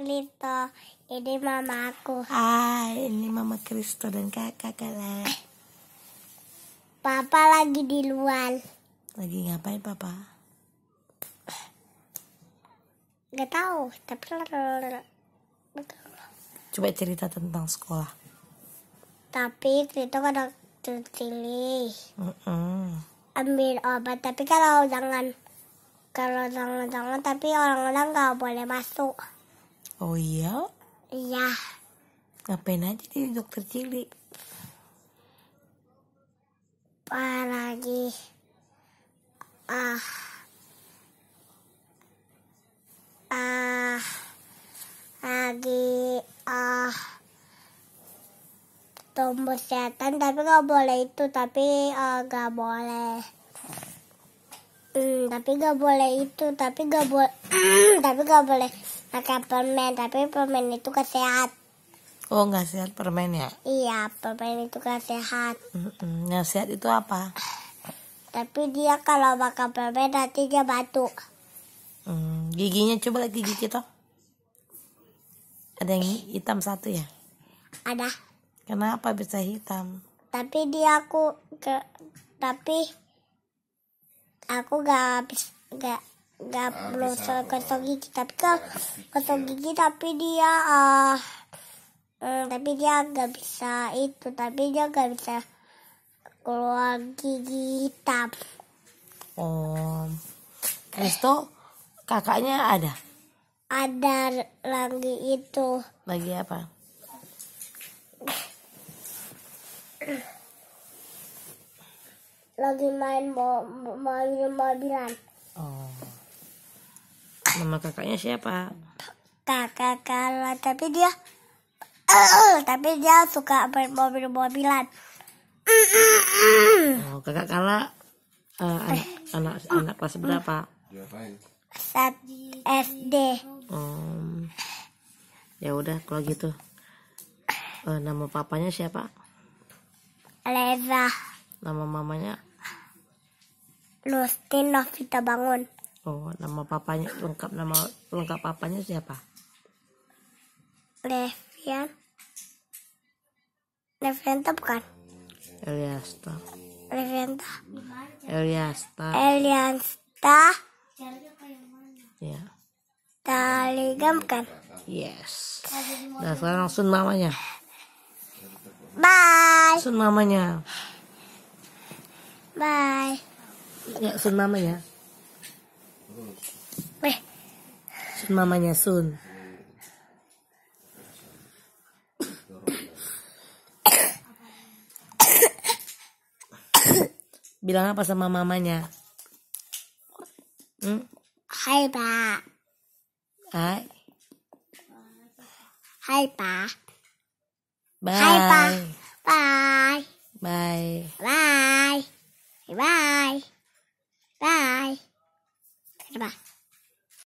Kristo. Ini mama aku. Ah, ini mama Kristo dan kakak kalian. Papa lagi di luar. Lagi ngapain papa? Gak tau. tapi Coba cerita tentang sekolah. Tapi Kristo kadang tertilih. Mm -mm. Ambil obat, tapi kalau jangan kalau jangan-jangan tapi orang-orang nggak boleh masuk. Oh iya? Iya. Ngapain aja di dokter Cili? lagi. ah ah lagi ah tumbuh setan tapi nggak boleh itu tapi ah, nggak uh, boleh Hmm, tapi nggak boleh itu tapi nggak boleh tapi nggak boleh makan permen tapi permen itu gak sehat oh nggak sehat permen ya iya permen itu gak sehat mm -mm. yang sehat itu apa tapi dia kalau makan permen nanti dia batuk mm, giginya coba lagi gigi kita ada yang hitam satu ya ada kenapa bisa hitam tapi dia aku ke tapi aku gak habis gak nggak ah, perlu belum kosong gigi tapi kan kosong gigi tapi dia uh, mm, tapi dia nggak bisa itu tapi dia nggak bisa keluar gigi hitam oh terus kakaknya ada ada lagi itu lagi apa lagi main mo main mobilan oh nama kakaknya siapa kakak kalah tapi dia uh, tapi dia suka main mobil-mobilan oh, kakak kalah eh, uh, anak, anak anak kelas berapa Sat SD um, ya udah kalau gitu uh, nama papanya siapa Leza nama mamanya Lustin Novita Bangun Oh, nama papanya lengkap nama lengkap papanya siapa? Levian. Levianta bukan? Eliasta. Levianta. Eliasta. Eliasta. Ya. Taligam kan? Yes. Nah, sekarang Sun mamanya. Bye. Sun mamanya. Bye. Ya, Sun mamanya. Weh. Sun mamanya Sun. Bilang apa sama mamanya? Hmm? Hai, Pak. Hai. Hai, Pak. Bye. Hai, Pak. Bye. Bye. Bye. Bye. 是吧？